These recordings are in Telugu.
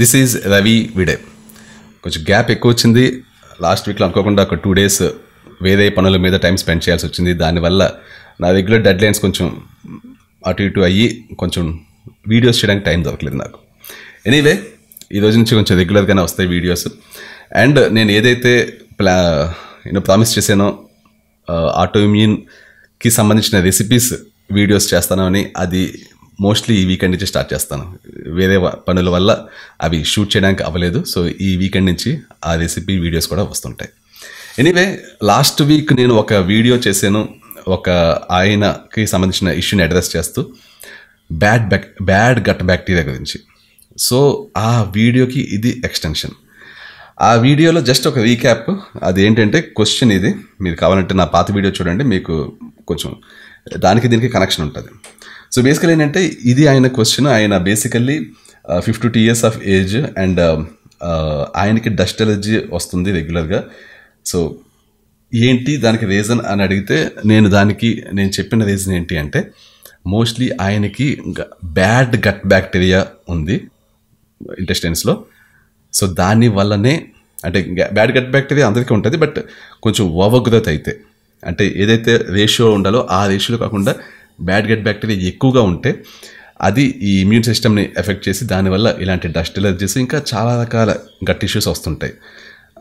దిస్ ఈజ్ రవి విడే కొంచెం గ్యాప్ ఎక్కువ వచ్చింది లాస్ట్ వీక్లో అనుకోకుండా ఒక టూ డేస్ వేరే పనుల మీద టైం స్పెండ్ చేయాల్సి వచ్చింది దానివల్ల నా రెగ్యులర్ డెడ్ లైన్స్ కొంచెం అటు ఇటు అయ్యి కొంచెం వీడియోస్ చేయడానికి టైం దొరకలేదు నాకు ఎనీవే ఈరోజు నుంచి కొంచెం రెగ్యులర్గానే వస్తాయి వీడియోస్ అండ్ నేను ఏదైతే ప్లా నేను ప్రామిస్ చేశానో ఆటోమ్యూన్కి సంబంధించిన రెసిపీస్ వీడియోస్ చేస్తాను అని అది మోస్ట్లీ ఈ వీకెండ్ నుంచి స్టార్ట్ చేస్తాను వేరే పనుల వల్ల అవి షూట్ చేయడానికి అవ్వలేదు సో ఈ వీకెండ్ నుంచి ఆ రెసిపీ వీడియోస్ కూడా వస్తుంటాయి ఎనీవే లాస్ట్ వీక్ నేను ఒక వీడియో చేశాను ఒక ఆయనకి సంబంధించిన ఇష్యూని అడ్రస్ చేస్తూ bad back bad gut bacteria గురించి సో ఆ వీడియోకి ఇది ఎక్స్టెన్షన్ ఆ వీడియోలో జస్ట్ ఒక రీక్యాప్ అది ఏంటంటే క్వశ్చన్ ఇది మీరు కావాలంటే నా పాత వీడియో చూడండి మీకు కొంచెం దానికి దీనికి కనెక్షన్ ఉంటుంది సో బేసికల్ ఏంటంటే ఇది ఆయన క్వశ్చన్ ఆయన basically fifty two years of age and ఆయనకి డస్ట్ ఎలర్జీ వస్తుంది రెగ్యులర్గా సో ఏంటి దానికి రీజన్ అని అడిగితే నేను దానికి నేను చెప్పిన రీజన్ ఏంటి అంటే మోస్ట్లీ ఆయనకి బ్యాడ్ గట్ బ్యాక్టీరియా ఉంది ఇంటెస్టైన్స్లో సో దాని వల్లనే అంటే బ్యాడ్ గట్ బ్యాక్టీరియా అందరికీ ఉంటుంది బట్ కొంచెం ఓవర్ గ్రోత్ అయితే అంటే ఏదైతే రేషియో ఉండాలో ఆ రేషియోలో కాకుండా బ్యాడ్ గట్ బ్యాక్టీరియా ఎక్కువగా ఉంటే అది ఈ ఇమ్యూన్ సిస్టమ్ని ఎఫెక్ట్ చేసి దానివల్ల ఇలాంటి డస్ట్ ఎలర్జీస్ ఇంకా చాలా రకాల గట్ ఇష్యూస్ వస్తుంటాయి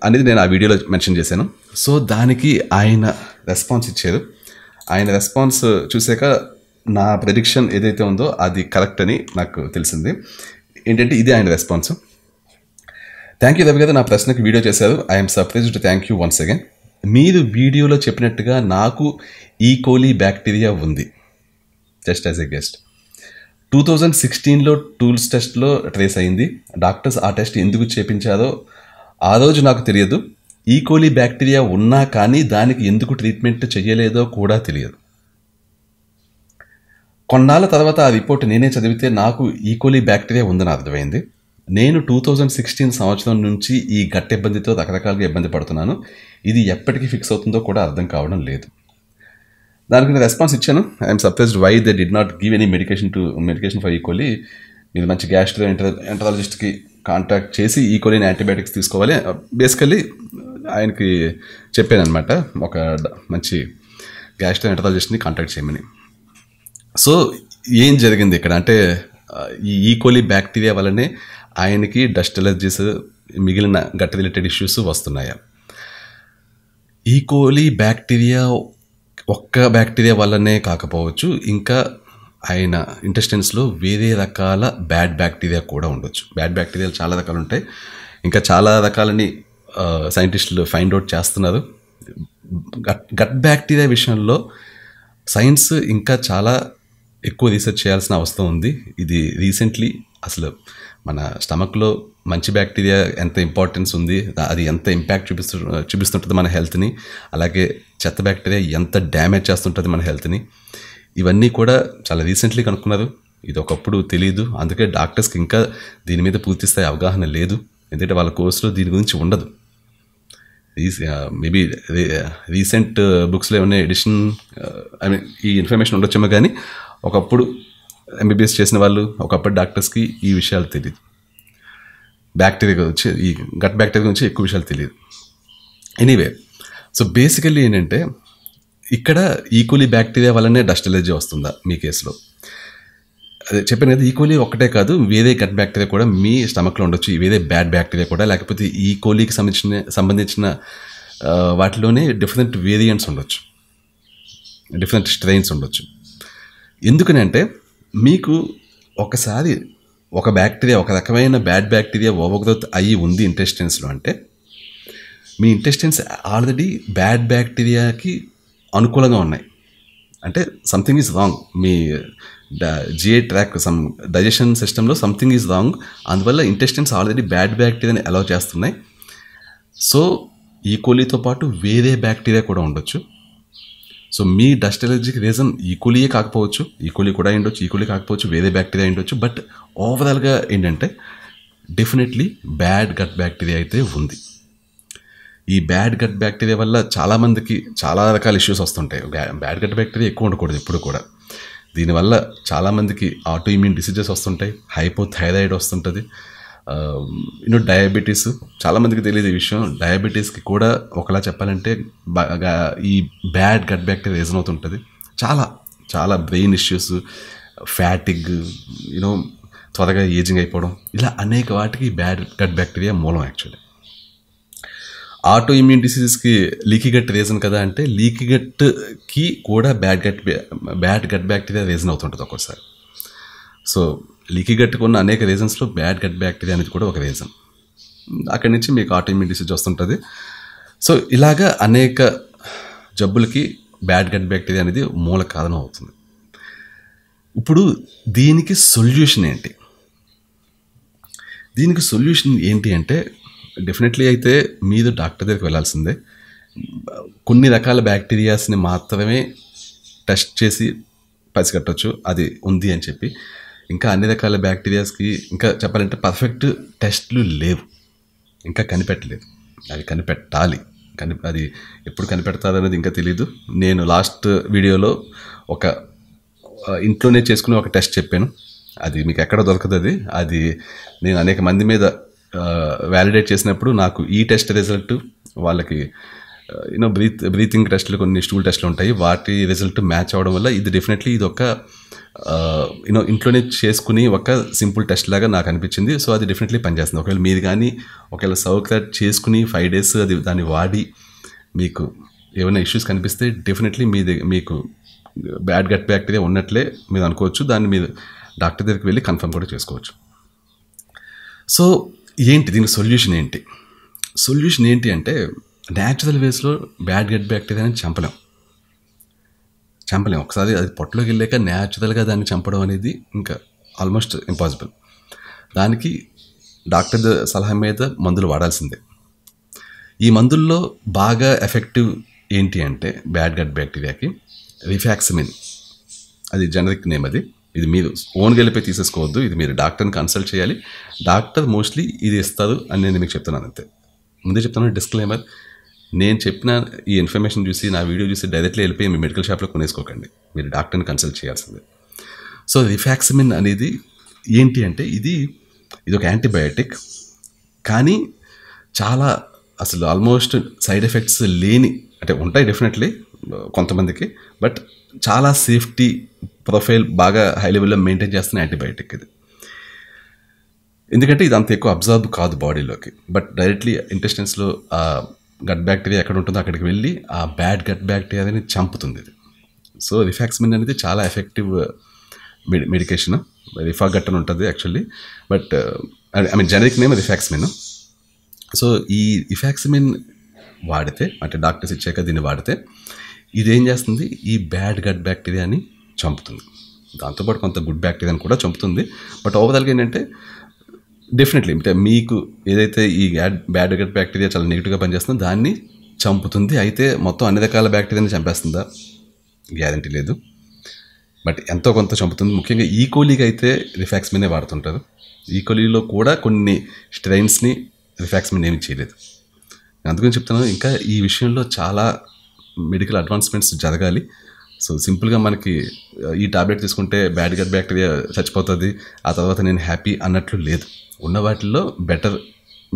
అనేది నేను ఆ వీడియోలో మెన్షన్ చేశాను సో దానికి ఆయన రెస్పాన్స్ ఇచ్చారు ఆయన రెస్పాన్స్ చూసాక నా ప్రెడిక్షన్ ఏదైతే ఉందో అది కరెక్ట్ అని నాకు తెలిసింది ఏంటంటే ఇది ఆయన రెస్పాన్స్ థ్యాంక్ యూ దగ్గర నా ప్రశ్నకి వీడియో చేశారు I'm surprised thank you once again మీరు వీడియోలో చెప్పినట్టుగా నాకు ఈకోలీ e. బ్యాక్టీరియా ఉంది just as a guest two thousand సిక్స్టీన్లో టూల్స్ టెస్ట్లో ట్రేస్ అయింది డాక్టర్స్ ఆ టెస్ట్ ఎందుకు చేపించారో ఆ రోజు నాకు తెలియదు ఈ కోలి బ్యాక్టీరియా ఉన్నా కానీ దానికి ఎందుకు ట్రీట్మెంట్ చేయలేదో కూడా తెలియదు కొన్నాళ్ళ తర్వాత ఆ రిపోర్ట్ నేనే చదివితే నాకు ఈకోలీ బ్యాక్టీరియా ఉందని అర్థమైంది నేను టూ థౌజండ్ సిక్స్టీన్ సంవత్సరం నుంచి ఈ గట్టి ఇబ్బందితో రకరకాలుగా ఇబ్బంది పడుతున్నాను ఇది ఎప్పటికీ ఫిక్స్ అవుతుందో కూడా అర్థం కావడం లేదు దానికి రెస్పాన్స్ ఇచ్చాను I'm surprised why they did not give any medication to medication for E coli మీరు మంచి గ్యాస్ట్రో ఎంటరాలజిస్ట్కి కాంటాక్ట్ చేసి ఈక్వలీని e. యాంటీబయాటిక్స్ తీసుకోవాలి బేసికల్లీ uh, ఆయనకి చెప్పాను అనమాట ఒక మంచి గ్యాస్ట్రో ఎంటరాలజిస్ట్ని కాంటాక్ట్ చేయమని సో ఏం జరిగింది ఇక్కడ అంటే uh, ఈ ఈక్వలీ e. బ్యాక్టీరియా వల్లనే ఆయనకి డస్ట్ ఎలర్జీస్ మిగిలిన గట్ రిలేటెడ్ ఇష్యూస్ వస్తున్నాయా ఈకోలీ e. బ్యాక్టీరియా ఒక్క బ్యాక్టీరియా వల్లనే కాకపోవచ్చు ఇంకా ఆయన ఇంటెస్టెన్స్లో వేరే రకాల బ్యాడ్ బ్యాక్టీరియా కూడా ఉండొచ్చు బ్యాడ్ బ్యాక్టీరియాలు చాలా రకాలు ఉంటాయి ఇంకా చాలా రకాలని సైంటిస్టులు ఫైండ్ అవుట్ చేస్తున్నారు గట్ గట్ బ్యాక్టీరియా విషయంలో సైన్స్ ఇంకా చాలా ఎక్కువ రీసెర్చ్ చేయాల్సిన అవసరం ఉంది ఇది రీసెంట్లీ అసలు మన స్టమక్లో మంచి బ్యాక్టీరియా ఎంత ఇంపార్టెన్స్ ఉంది అది ఎంత ఇంపాక్ట్ చూపిస్తు చూపిస్తుంటుంది మన హెల్త్ని అలాగే చెత్త బ్యాక్టీరియా ఎంత డ్యామేజ్ చేస్తుంటుంది మన హెల్త్ని ఇవన్నీ కూడా చాలా రీసెంట్లీ కనుక్కున్నారు ఇది ఒకప్పుడు తెలియదు అందుకే డాక్టర్స్కి ఇంకా దీని మీద పూర్తి స్థాయి అవగాహన లేదు ఎందుకంటే వాళ్ళ కోర్సులో దీని గురించి ఉండదు మేబీ రీసెంట్ బుక్స్లో ఏమైనా ఎడిషన్ ఐ మీన్ ఈ ఇన్ఫర్మేషన్ ఉండొచ్చేమో కానీ ఒకప్పుడు ఎంబీబీఎస్ చేసిన వాళ్ళు ఒకప్పుడు డాక్టర్స్కి ఈ విషయాలు తెలియదు బ్యాక్టీరియా గురించి ఈ గట్ బ్యాక్టీరియా గురించి ఎక్కువ విషయాలు తెలియదు ఎనీవే సో బేసికల్లీ ఏంటంటే ఇక్కడ ఈక్వలీ బ్యాక్టీరియా వల్లనే డస్ట్ ఎలర్జీ వస్తుందా మీ కేసులో అదే చెప్పాను కదా ఈక్వలీ ఒకటే కాదు వేరే గట్ బ్యాక్టీరియా కూడా మీ స్టమక్లో ఉండొచ్చు వేరే బ్యాడ్ బ్యాక్టీరియా కూడా లేకపోతే ఈ సంబంధించిన సంబంధించిన వాటిలోనే డిఫరెంట్ వేరియంట్స్ ఉండొచ్చు డిఫరెంట్ స్ట్రెయిన్స్ ఉండొచ్చు అంటే మీకు ఒకసారి ఒక బ్యాక్టీరియా ఒక రకమైన బ్యాడ్ బ్యాక్టీరియా ఓవర్గ్రోత్ అయ్యి ఉంది ఇంటెస్టెన్స్లో అంటే మీ ఇంటెస్టెన్స్ ఆల్రెడీ బ్యాడ్ బ్యాక్టీరియాకి అనుకూలంగా ఉన్నాయి అంటే సంథింగ్ ఈజ్ రాంగ్ మీ the GI tract some digestion సిస్టంలో సంథింగ్ ఈజ్ రాంగ్ అందువల్ల ఇంటెస్టెన్స్ ఆల్రెడీ బ్యాడ్ బ్యాక్టీరియాని అలౌ చేస్తున్నాయి సో ఈ కోలీతో పాటు వేరే బ్యాక్టీరియా కూడా ఉండొచ్చు సో మీ డస్ట్ ఎలర్జీకి రీజన్ ఈక్వలీయే కాకపోవచ్చు ఈక్వలీ కూడా అయ్యుండొచ్చు ఈక్వలీ కాకపోవచ్చు వేరే బ్యాక్టీరియా ఉండొచ్చు బట్ ఓవరాల్గా ఏంటంటే డెఫినెట్లీ బ్యాడ్ గట్ బ్యాక్టీరియా అయితే ఉంది ఈ బ్యాడ్ గట్ బ్యాక్టీరియా వల్ల చాలామందికి చాలా రకాల ఇష్యూస్ వస్తుంటాయి బ్యాడ్ గట్ బ్యాక్టీరియా ఎక్కువ ఉండకూడదు ఎప్పుడు కూడా దీనివల్ల చాలామందికి ఆటో ఇమ్యూన్ డిసీజెస్ వస్తుంటాయి హైపోథైరాయిడ్ వస్తుంటుంది యూనో డయాబెటీస్ చాలామందికి తెలియదు ఈ విషయం డయాబెటీస్కి కూడా ఒకలా చెప్పాలంటే బాగా ఈ బ్యాడ్ గట్ బ్యాక్టీరియా రీజన్ అవుతుంటుంది చాలా చాలా బ్రెయిన్ ఇష్యూస్ ఫ్యాటిగ్ యూనో త్వరగా ఏజింగ్ అయిపోవడం ఇలా అనేక వాటికి బ్యాడ్ గట్ బ్యాక్టీరియా మూలం యాక్చువల్లీ ఆటో ఇమ్యూన్ డిసీజెస్కి లీకీ గట్ రీజన్ కదా అంటే లీకీ గట్కి కూడా bad gut bad gut bacteria reason అవుతుంటుంది ఒక్కోసారి సో లికి గట్టుకున్న అనేక రీజన్స్లో బ్యాడ్ గట్ బ్యాక్టీరియా అనేది కూడా ఒక రీజన్ అక్కడి నుంచి మీకు ఆటోమ్యూన్ డిసీజ్ వస్తుంటుంది సో ఇలాగా అనేక జబ్బులకి బ్యాడ్ గట్ బ్యాక్టీరియా అనేది మూల కారణం అవుతుంది ఇప్పుడు దీనికి సొల్యూషన్ ఏంటి దీనికి సొల్యూషన్ ఏంటి అంటే డెఫినెట్లీ అయితే మీరు డాక్టర్ దగ్గరికి వెళ్ళాల్సిందే కొన్ని రకాల బ్యాక్టీరియాస్ని మాత్రమే టెస్ట్ చేసి పసిగట్టచ్చు అది ఉంది అని చెప్పి ఇంకా అన్ని రకాల బ్యాక్టీరియాస్కి ఇంకా చెప్పాలంటే పర్ఫెక్ట్ టెస్ట్లు లేవు ఇంకా కనిపెట్టలేదు అది కనిపెట్టాలి కని అది ఎప్పుడు కనిపెడతారనేది ఇంకా తెలీదు నేను లాస్ట్ వీడియోలో ఒక ఇంట్లోనే చేసుకునే ఒక టెస్ట్ చెప్పాను అది మీకు ఎక్కడ దొరకదు అది అది నేను అనేక మంది మీద వ్యాలిడేట్ చేసినప్పుడు నాకు ఈ టెస్ట్ రిజల్ట్ వాళ్ళకి యూనో బ్రీత్ బ్రీతింగ్ టెస్ట్లు కొన్ని స్టూల్ టెస్ట్లు ఉంటాయి వాటి రిజల్ట్ మ్యాచ్ అవ్వడం వల్ల ఇది డెఫినెట్లీ ఇది ఒక యూనో ఇంట్లోనే చేసుకుని ఒక సింపుల్ టెస్ట్ లాగా నాకు అనిపించింది సో అది డెఫినెట్లీ పనిచేస్తుంది ఒకవేళ మీరు కానీ ఒకవేళ సౌకర్య చేసుకుని ఫైవ్ డేస్ అది దాన్ని వాడి మీకు ఏమైనా ఇష్యూస్ కనిపిస్తే డెఫినెట్లీ మీ మీకు బ్యాడ్ గట్ బ్యాక్టీరియా ఉన్నట్లే మీరు అనుకోవచ్చు దాన్ని మీరు డాక్టర్ దగ్గరికి వెళ్ళి కన్ఫర్మ్ కూడా చేసుకోవచ్చు సో ఏంటి దీని సొల్యూషన్ ఏంటి సొల్యూషన్ ఏంటి అంటే న్యాచురల్ వేస్లో బ్యాడ్ గట్ బ్యాక్టీరియాని చంపలేం చంపలేం ఒకసారి అది పొట్టలోకి వెళ్ళాక న్యాచురల్గా దాన్ని చంపడం అనేది ఇంకా ఆల్మోస్ట్ ఇంపాసిబుల్ దానికి డాక్టర్ సలహా మీద మందులు వాడాల్సిందే ఈ మందుల్లో బాగా ఎఫెక్టివ్ ఏంటి అంటే బ్యాడ్ గట్ బ్యాక్టీరియాకి రిఫాక్సిమిన్ అది జనరిక్ నేమ్ అది ఇది మీరు ఓన్గా వెళ్ళిపోయి తీసేసుకోవద్దు ఇది మీరు డాక్టర్ని కన్సల్ట్ చేయాలి డాక్టర్ మోస్ట్లీ ఇది ఇస్తారు అని నేను మీకు చెప్తున్నాను అంతే ముందే చెప్తున్నాను డిస్క్లైమర్ నేను చెప్పిన ఈ ఇన్ఫర్మేషన్ చూసి నా వీడియో చూసి డైరెక్ట్లీ వెళ్ళిపోయి మీ మెడికల్ షాప్లో కొనేసుకోకండి మీరు డాక్టర్ని కన్సల్ట్ చేయాల్సిందే సో రిఫాక్సిమిన్ అనేది ఏంటి అంటే ఇది ఇది ఒక యాంటీబయాటిక్ కానీ చాలా అసలు ఆల్మోస్ట్ సైడ్ ఎఫెక్ట్స్ లేని అంటే ఉంటాయి డెఫినెట్లీ కొంతమందికి బట్ చాలా సేఫ్టీ ప్రొఫైల్ బాగా హై లెవెల్లో మెయింటైన్ చేస్తున్న యాంటీబయాటిక్ ఇది ఎందుకంటే ఇది అంత ఎక్కువ అబ్జర్బ్ కాదు బాడీలోకి బట్ డైరెక్ట్లీ ఇంటెస్టెన్స్లో గట్ బ్యాక్టీరియా ఎక్కడ ఉంటుందో అక్కడికి వెళ్ళి ఆ బ్యాడ్ గట్ బ్యాక్టీరియాని చంపుతుంది ఇది సో రిఫాక్స్మిన్ అనేది చాలా ఎఫెక్టివ్ మెడి మెడికేషన్ గట్ అని ఉంటుంది actually but I mean generic name rifaximin so ఈ రిఫాక్సిమిన్ వాడితే అంటే డాక్టర్స్ ఇచ్చాక దీన్ని వాడితే ఇది ఏం చేస్తుంది ఈ బ్యాడ్ గట్ బ్యాక్టీరియాని చంపుతుంది దాంతోపాటు కొంత గుడ్ బ్యాక్టీరియాని కూడా చంపుతుంది బట్ ఓవరాల్గా ఏంటంటే డెఫినెట్లీ అంటే మీకు ఏదైతే ఈ బ్యాడ్ గట్ బ్యాక్టీరియా చాలా నెగిటివ్గా పనిచేస్తుందో దాన్ని చంపుతుంది అయితే మొత్తం అన్ని రకాల బ్యాక్టీరియాని చంపేస్తుందా గ్యారంటీ లేదు బట్ ఎంతో కొంత చంపుతుంది ముఖ్యంగా ఈకోలీగా e. అయితే రిఫాక్స్మినే వాడుతుంటారు ఈకోలీలో e. కూడా కొన్ని స్ట్రెయిన్స్ని రిఫాక్స్మిన్ ఏమి చేయలేదు అందుకని చెప్తున్నాను ఇంకా ఈ విషయంలో చాలా మెడికల్ అడ్వాన్స్మెంట్స్ జరగాలి సో సింపుల్గా మనకి ఈ టాబ్లెట్ తీసుకుంటే బ్యాడ్ గట్ బ్యాక్టీరియా చచ్చిపోతుంది ఆ తర్వాత నేను హ్యాపీ అన్నట్లు లేదు ఉన్న వాటిల్లో బెటర్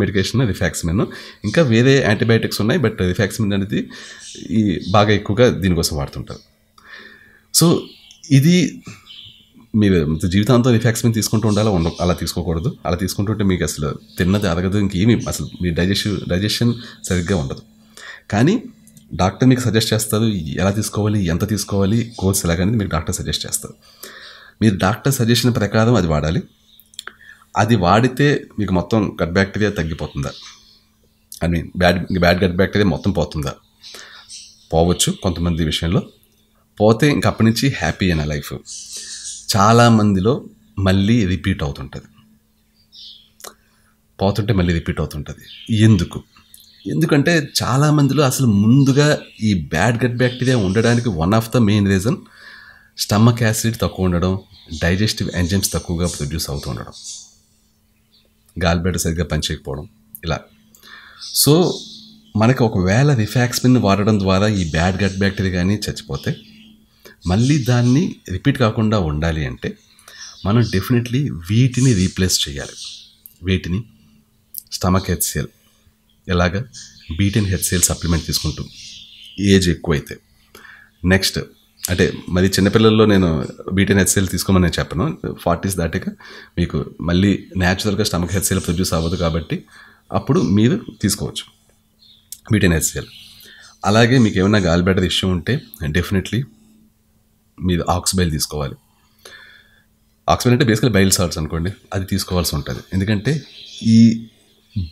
మెడికేషన్ రిఫాక్సిమిన్ ఇంకా వేరే యాంటీబయాటిక్స్ ఉన్నాయి బట్ రిఫాక్సిమిన్ అనేది ఈ బాగా ఎక్కువగా దీనికోసం వాడుతుంటారు సో ఇది మీరు జీవితాంతం రిఫాక్సిమిన్ తీసుకుంటూ ఉండాలి ఉండ అలా తీసుకోకూడదు అలా తీసుకుంటుంటే మీకు అసలు తిన్నది అరగదు ఇంకేమి అసలు మీ డైజెషన్ డైజెషన్ సరిగ్గా ఉండదు కానీ డాక్టర్ మీకు సజెస్ట్ చేస్తారు ఎలా తీసుకోవాలి ఎంత తీసుకోవాలి కోర్స్ ఎలాగనేది మీకు డాక్టర్ సజెస్ట్ చేస్తారు మీరు డాక్టర్ సజెషన్ ప్రకారం అది వాడాలి అది వాడితే మీకు మొత్తం గట్ బ్యాక్టీరియా తగ్గిపోతుందా I mean bad bad gut bacteria మొత్తం పోతుందా పోవచ్చు కొంతమంది విషయంలో పోతే ఇంకప్పటి నుంచి హ్యాపీ అయిన లైఫ్ చాలామందిలో మళ్ళీ రిపీట్ అవుతుంటుంది పోతుంటే మళ్ళీ రిపీట్ అవుతుంటుంది ఎందుకు ఎందుకంటే చాలా మందిలో అసలు ముందుగా ఈ బ్యాడ్ గట్ బ్యాక్టీరియా ఉండడానికి one of the main reason stomach acid తక్కువ ఉండడం డైజెస్టివ్ ఎంజైమ్స్ తక్కువగా ప్రొడ్యూస్ అవుతూ ఉండడం బెడ్ సరిగ్గా పనిచేయకపోవడం ఇలా సో మనకు ఒకవేళ రిఫాక్స్పిన్ వాడడం ద్వారా ఈ బ్యాడ్ గట్ బ్యాక్టీరియా కానీ చచ్చిపోతే మళ్ళీ దాన్ని రిపీట్ కాకుండా ఉండాలి అంటే మనం డెఫినెట్లీ వీటిని రీప్లేస్ చేయాలి వీటిని స్టమక్ హెచ్సిఎల్ ఎలాగ బీటెన్ హెచ్సిఎల్ సప్లిమెంట్ తీసుకుంటూ ఏజ్ ఎక్కువైతే నెక్స్ట్ అంటే మరి చిన్నపిల్లల్లో నేను బీటెన్ హెచ్సిఎల్ తీసుకోమని నేను చెప్పను ఫార్టీస్ దాటాక మీకు మళ్ళీ న్యాచురల్గా స్టమక్ హెచ్సిఎల్ ప్రొడ్యూస్ అవ్వదు కాబట్టి అప్పుడు మీరు తీసుకోవచ్చు బీటెన్ హెచ్సిఎల్ అలాగే మీకు ఏమైనా గాలిబేటద ఇష్యూ ఉంటే డెఫినెట్లీ మీరు బైల్ తీసుకోవాలి ఆక్స్బైల్ అంటే బేసికల్ బైల్ సాల్ట్స్ అనుకోండి అది తీసుకోవాల్సి ఉంటుంది ఎందుకంటే ఈ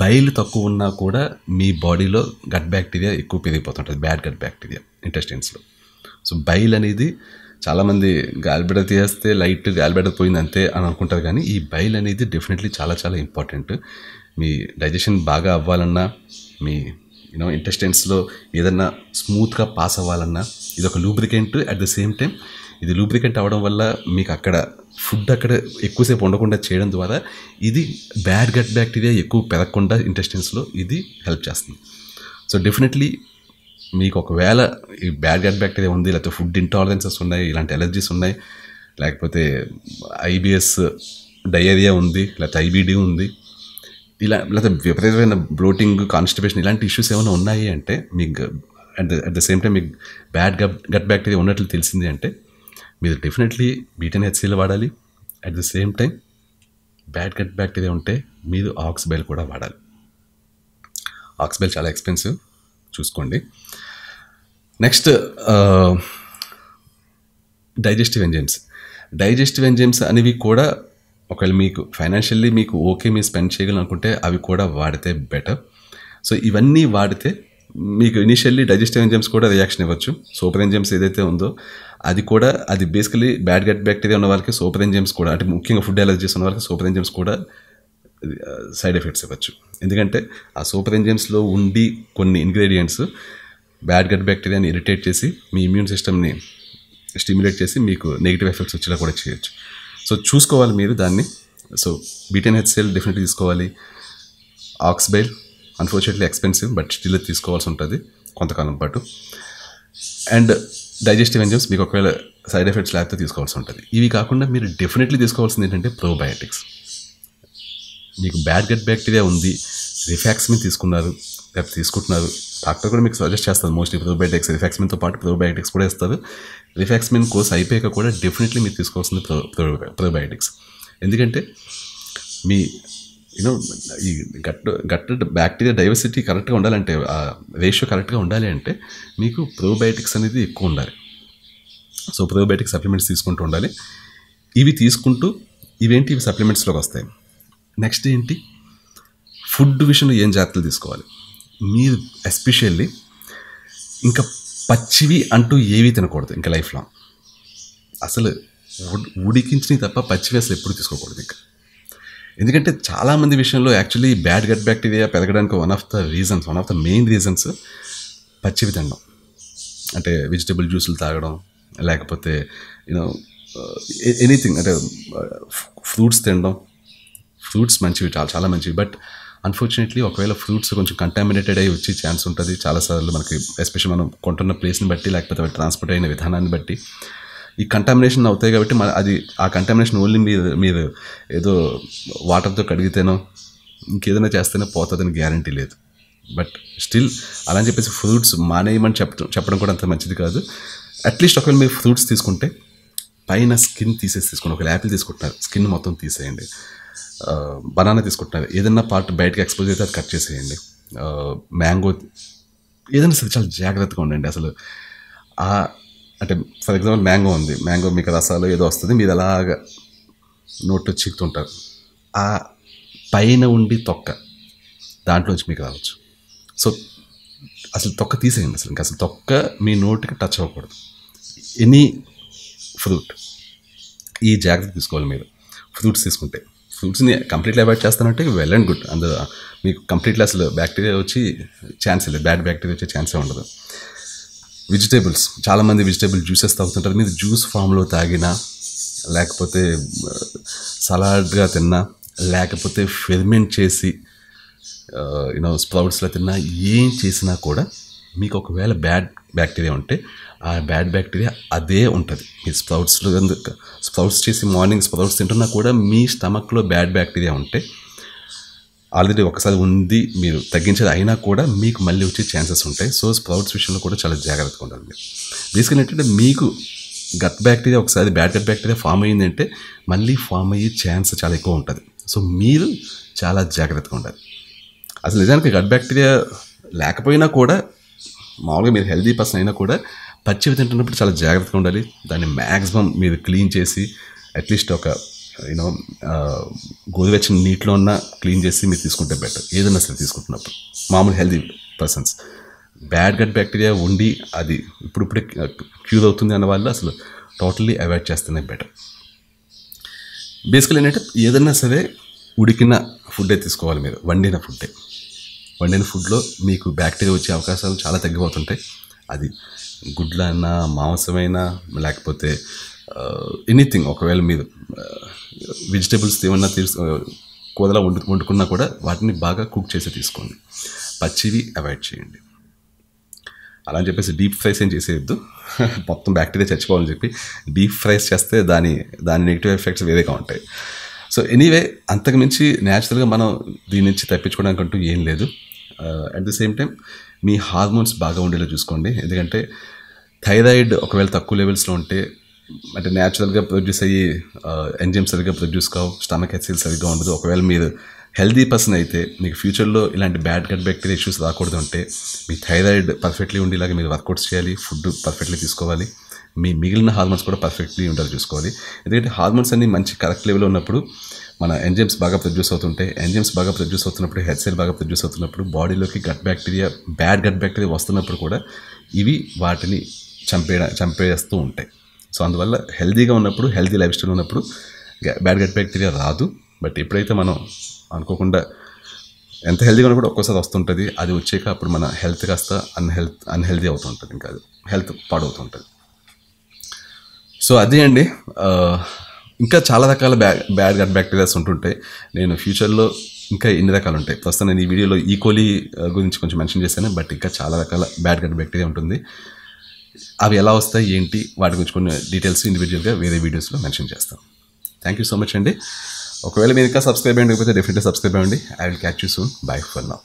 బయలు తక్కువ ఉన్నా కూడా మీ బాడీలో గట్ బ్యాక్టీరియా ఎక్కువ పెరిగిపోతుంటుంది బ్యాడ్ గట్ బ్యాక్టీరియా ఇంటెస్టైన్స్లో సో బైల్ అనేది చాలామంది గాలిబెడ తీస్తే లైట్ గాలిబెడ పోయింది అంతే అని అనుకుంటారు కానీ ఈ బైల్ అనేది డెఫినెట్లీ చాలా చాలా ఇంపార్టెంట్ మీ డైజెషన్ బాగా అవ్వాలన్నా మీ యూనో ఇంటెస్టైన్స్లో ఏదన్నా స్మూత్గా పాస్ అవ్వాలన్నా ఇది ఒక lubricant at the same time ఇది లూబ్రికెంట్ అవ్వడం వల్ల మీకు అక్కడ ఫుడ్ అక్కడ ఎక్కువసేపు ఉండకుండా చేయడం ద్వారా ఇది బ్యాడ్ గట్ బ్యాక్టీరియా ఎక్కువ పెరగకుండా ఇంటెస్టిన్స్లో ఇది హెల్ప్ చేస్తుంది సో డెఫినెట్లీ మీకు ఒకవేళ ఈ బ్యాడ్ గట్ బ్యాక్టీరియా ఉంది లేకపోతే ఫుడ్ ఇంటాలరెన్సెస్ ఉన్నాయి ఇలాంటి ఎలర్జీస్ ఉన్నాయి లేకపోతే ఐబిఎస్ డయేరియా ఉంది లేకపోతే ఐబిడి ఉంది ఇలా లేకపోతే విపరీతమైన బ్లోటింగ్ కాన్స్టిపేషన్ ఇలాంటి ఇష్యూస్ ఏమైనా ఉన్నాయి అంటే మీకు at the at the same time మీకు బ్యాడ్ గట్ గట్ బ్యాక్టీరియా ఉన్నట్లు తెలిసింది అంటే మీరు డెఫినెట్లీ బీటెన్ హెచ్సీలు వాడాలి at the same time bad gut bacteria ఉంటే మీరు ఆక్స్ బెల్ కూడా వాడాలి ఆక్స్ బెల్ చాలా ఎక్స్పెన్సివ్ చూసుకోండి next digestive enzymes digestive enzymes అనేవి కూడా ఒకవేళ మీకు ఫైనాన్షియల్లీ మీకు ఓకే మీరు స్పెండ్ చేయగలనుకుంటే అవి కూడా వాడితే బెటర్ సో ఇవన్నీ వాడితే మీకు ఇనిషియల్లీ డైజెస్టివ్ ఎంజైమ్స్ కూడా రియాక్షన్ ఇవ్వచ్చు సూపర్ ఎంజైమ్స్ ఏదైతే ఉందో అది కూడా అది బేసికలీ బ్యాడ్ గట్ బ్యాక్టీరియా ఉన్న వాళ్ళకి సూపర్ ఎంజిమ్స్ కూడా అంటే ముఖ్యంగా ఫుడ్ అలర్జీస్ ఉన్న వాళ్ళకి సూపర్ ఎంజిమ్స్ కూడా సైడ్ ఎఫెక్ట్స్ ఇవ్వచ్చు ఎందుకంటే ఆ సూపర్ ఎంజిమ్స్లో ఉండి కొన్ని ఇంగ్రీడియంట్స్ బ్యాడ్ గట్ బ్యాక్టీరియాని ఇరిటేట్ చేసి మీ ఇమ్యూన్ సిస్టమ్ని స్టిమ్యులేట్ చేసి మీకు నెగిటివ్ ఎఫెక్ట్స్ వచ్చేలా కూడా చేయొచ్చు సో చూసుకోవాలి మీరు దాన్ని సో బీటెన్ హెచ్సిఎల్ డెఫినెట్గా తీసుకోవాలి ox bile unfortunately expensive but still తీసుకోవాల్సి ఉంటుంది కొంతకాలం పాటు అండ్ డైజెస్టివ్ ఎంజమ్స్ మీకు ఒకవేళ సైడ్ ఎఫెక్ట్స్ లేకపోతే తీసుకోవాల్సి ఉంటుంది ఇవి కాకుండా మీరు డెఫినెట్లీ తీసుకోవాల్సింది ఏంటంటే ప్రోబయాటిక్స్ మీకు బ్యాడ్ గట్ బ్యాక్టీరియా ఉంది రిఫాక్స్ మీద తీసుకున్నారు లేకపోతే తీసుకుంటున్నారు డాక్టర్ కూడా మీకు సజెస్ట్ చేస్తారు మోస్ట్లీ ప్రోబయాటిక్స్ మీతో పాటు ప్రోబయాటిక్స్ కూడా ఇస్తారు మీన్ కోర్స్ అయిపోయాక కూడా డెఫినెట్లీ మీరు తీసుకోవాల్సింది ప్రో ప్రోబయాటిక్స్ ఎందుకంటే మీ యూనో ఈ గట్ గట్ బ్యాక్టీరియా డైవర్సిటీ కరెక్ట్గా ఉండాలంటే రేషియో కరెక్ట్గా ఉండాలి అంటే మీకు ప్రోబయోటిక్స్ అనేది ఎక్కువ ఉండాలి సో ప్రోబయోటిక్ సప్లిమెంట్స్ తీసుకుంటూ ఉండాలి ఇవి తీసుకుంటూ ఇవేంటి ఇవి సప్లిమెంట్స్లోకి వస్తాయి నెక్స్ట్ ఏంటి ఫుడ్ విషయంలో ఏం జాగ్రత్తలు తీసుకోవాలి మీరు ఎస్పెషల్లీ ఇంకా పచ్చివి అంటూ ఏవి తినకూడదు ఇంకా లైఫ్లో అసలు ఉడికించినవి తప్ప పచ్చివి అసలు ఎప్పుడు తీసుకోకూడదు ఇంకా ఎందుకంటే చాలామంది విషయంలో యాక్చువల్లీ బ్యాడ్ గట్ బ్యాక్టీరియా పెరగడానికి one of the reasons one of the main reasons పచ్చివి తినడం అంటే వెజిటబుల్ జ్యూసులు తాగడం లేకపోతే యూనో ఎనీథింగ్ uh, అంటే uh, ఫ్రూట్స్ తినడం ఫ్రూట్స్ మంచివి చాలా చాలా మంచివి బట్ అన్ఫార్చునేట్లీ ఒకవేళ ఫ్రూట్స్ కొంచెం కంటామినేటెడ్ అయ్యి వచ్చే ఛాన్స్ ఉంటుంది చాలాసార్లు మనకి ఎస్పెషల్ మనం కొంటున్న ప్లేస్ని బట్టి లేకపోతే ట్రాన్స్పోర్ట్ అయిన విధానాన్ని బట్టి ఈ కంటామినేషన్ అవుతాయి కాబట్టి మన అది ఆ కంటామినేషన్ ఓన్లీ మీ మీరు ఏదో వాటర్తో కడిగితేనో ఇంకేదైనా చేస్తేనే పోతుందని గ్యారంటీ లేదు బట్ స్టిల్ అలా అని చెప్పేసి ఫ్రూట్స్ మానేయమని చెప్పడం చెప్పడం కూడా అంత మంచిది కాదు అట్లీస్ట్ ఒకవేళ మీరు ఫ్రూట్స్ తీసుకుంటే పైన స్కిన్ తీసేసి తీసుకోండి ఒకవేళ యాపిల్ తీసుకుంటున్నారు స్కిన్ మొత్తం తీసేయండి బనానా తీసుకుంటున్నారు ఏదైనా పార్ట్ బయటకు ఎక్స్పోజ్ అయితే అది కట్ చేసేయండి మ్యాంగో ఏదైనా సరే చాలా జాగ్రత్తగా ఉండండి అసలు అంటే ఫర్ ఎగ్జాంపుల్ మ్యాంగో ఉంది మ్యాంగో మీకు రసాలు ఏదో వస్తుంది మీరు అలాగ నోట్ చిక్కుతుంటారు ఆ పైన ఉండి తొక్క దాంట్లోంచి మీకు రావచ్చు సో అసలు తొక్క తీసేయండి అసలు ఇంకా అసలు తొక్క మీ నోటికి టచ్ అవ్వకూడదు ఎనీ ఫ్రూట్ ఈ జాగ్రత్త తీసుకోవాలి మీరు ఫ్రూట్స్ తీసుకుంటే ఫ్రూట్స్ని కంప్లీట్లీ అవాయిడ్ చేస్తానంటే వెల్ అండ్ గుడ్ అందులో మీకు కంప్లీట్లీ అసలు బ్యాక్టీరియా వచ్చి ఛాన్స్ లేదు బ్యాడ్ బ్యాక్టీరియా వచ్చే ఛాన్సే ఉండదు వెజిటేబుల్స్ చాలామంది వెజిటేబుల్ జ్యూసెస్ తాగుతుంటారు మీరు జ్యూస్ ఫామ్లో తాగినా లేకపోతే సలాడ్గా తిన్నా లేకపోతే ఫెర్మెంట్ చేసి యూనో స్ప్రౌట్స్లో తిన్నా ఏం చేసినా కూడా మీకు ఒకవేళ బ్యాడ్ బ్యాక్టీరియా ఉంటే ఆ బ్యాడ్ బ్యాక్టీరియా అదే ఉంటుంది మీ స్ప్రౌట్స్లో స్ప్రౌట్స్ చేసి మార్నింగ్ స్ప్రౌట్స్ తింటున్నా కూడా మీ స్టమక్లో బ్యాడ్ బ్యాక్టీరియా ఉంటే ఆల్రెడీ ఒకసారి ఉంది మీరు తగ్గించేది అయినా కూడా మీకు మళ్ళీ వచ్చే ఛాన్సెస్ ఉంటాయి సో స్ప్రౌట్స్ విషయంలో కూడా చాలా జాగ్రత్తగా ఉండాలి మీరు బేసికల్ ఏంటంటే మీకు గట్ బ్యాక్టీరియా ఒకసారి బ్యాడ్ గట్ బ్యాక్టీరియా ఫామ్ అయ్యిందంటే మళ్ళీ ఫామ్ అయ్యే ఛాన్స్ చాలా ఎక్కువ ఉంటుంది సో మీరు చాలా జాగ్రత్తగా ఉండాలి అసలు నిజానికి గట్ బ్యాక్టీరియా లేకపోయినా కూడా మామూలుగా మీరు హెల్దీ పర్సన్ అయినా కూడా పచ్చివి తింటున్నప్పుడు చాలా జాగ్రత్తగా ఉండాలి దాన్ని మ్యాక్సిమం మీరు క్లీన్ చేసి అట్లీస్ట్ ఒక యూనో uh, గోరువెచ్చని నీటిలో ఉన్న క్లీన్ చేసి మీరు తీసుకుంటే బెటర్ ఏదైనా సరే తీసుకుంటున్నప్పుడు మామూలు healthy persons bad gut bacteria ఉండి అది ఇప్పుడిప్పుడే క్యూర్ అవుతుంది అన్న వాళ్ళు అసలు టోటల్లీ అవాయిడ్ చేస్తేనే బెటర్ బేసికల్ ఏంటంటే ఏదైనా సరే ఉడికిన ఫుడ్డే తీసుకోవాలి మీరు వండిన ఫుడ్డే వండిన ఫుడ్లో మీకు బ్యాక్టీరియా వచ్చే అవకాశాలు చాలా తగ్గిపోతుంటాయి అది గుడ్లైనా మాంసమైనా లేకపోతే ఎనీథింగ్ uh, ఒకవేళ మీరు uh, వెజిటేబుల్స్ ఏమన్నా తీసు కోదలా వండు వండుకున్నా కూడా వాటిని బాగా కుక్ చేసి తీసుకోండి పచ్చివి అవాయిడ్ చేయండి అలా అని చెప్పేసి డీప్ ఫ్రైస్ ఏం చేసేయద్దు మొత్తం బ్యాక్టీరియా చచ్చిపోవాలని చెప్పి డీప్ ఫ్రైస్ చేస్తే దాని దాని నెగిటివ్ ఎఫెక్ట్స్ వేరేగా ఉంటాయి సో ఎనీవే అంతకుమించి న్యాచురల్గా మనం దీని నుంచి తప్పించుకోవడానికి అంటూ ఏం లేదు అట్ ది సేమ్ టైం మీ హార్మోన్స్ బాగా ఉండేలా చూసుకోండి ఎందుకంటే థైరాయిడ్ ఒకవేళ తక్కువ లెవెల్స్లో ఉంటే అంటే న్యాచురల్గా ప్రొడ్యూస్ అయ్యి ఎంజిమ్ సరిగ్గా ప్రొడ్యూస్ కావు స్టమక్ హెచ్సిల్ సరిగ్గా ఉండదు ఒకవేళ మీరు హెల్దీ పర్సన్ అయితే మీకు ఫ్యూచర్లో ఇలాంటి బ్యాడ్ గట్ బ్యాక్టీరియా ఇష్యూస్ రాకూడదు అంటే మీ థైరాయిడ్ పర్ఫెక్ట్లీ ఉండేలాగా మీరు వర్కౌట్స్ చేయాలి ఫుడ్ పర్ఫెక్ట్లీ తీసుకోవాలి మీ మిగిలిన హార్మోన్స్ కూడా పర్ఫెక్ట్లీ ఉండాలి చూసుకోవాలి ఎందుకంటే హార్మోన్స్ అన్ని మంచి కరెక్ట్ లెవెల్లో ఉన్నప్పుడు మన ఎంజైమ్స్ బాగా ప్రొడ్యూస్ అవుతుంటాయి ఎంజైమ్స్ బాగా ప్రొడ్యూస్ అవుతున్నప్పుడు సెల్ బాగా ప్రొడ్యూస్ అవుతున్నప్పుడు బాడీలోకి gut bacteria bad gut bacteria వస్తున్నప్పుడు కూడా ఇవి వాటిని చంపే చంపేస్తూ ఉంటాయి సో అందువల్ల హెల్దీగా ఉన్నప్పుడు హెల్దీ లైఫ్ స్టైల్ ఉన్నప్పుడు బ్యాడ్ గట్ బ్యాక్టీరియా రాదు బట్ ఎప్పుడైతే మనం అనుకోకుండా ఎంత హెల్తీగా ఉన్నప్పుడు ఒక్కోసారి వస్తుంటుంది అది వచ్చాక అప్పుడు మన హెల్త్ కాస్త అన్హెల్త్ అన్హెల్తీ అవుతుంటుంది ఇంకా హెల్త్ పాడవుతుంటుంది సో అదే అండి ఇంకా చాలా రకాల బ్యా బ్యాడ్ గట్ బ్యాక్టీరియాస్ ఉంటుంటాయి నేను ఫ్యూచర్లో ఇంకా ఎన్ని రకాలు ఉంటాయి ప్రస్తుతం నేను ఈ వీడియోలో ఈకోలీ గురించి కొంచెం మెన్షన్ చేశాను బట్ ఇంకా చాలా రకాల బ్యాడ్ గట్ బ్యాక్టీరియా ఉంటుంది అవి ఎలా వస్తాయి ఏంటి వాటి గురించి కొన్ని డీటెయిల్స్ ఇండివిజువల్గా వేరే వీడియోస్లో మెన్షన్ చేస్తాం థ్యాంక్ యూ సో మచ్ అండి ఒకవేళ మీరు ఇంకా సబ్స్క్రైబ్ అయ్యండి డెఫినెట్గా సబ్స్క్రైబ్ అవ్వండి I will catch you soon bye for now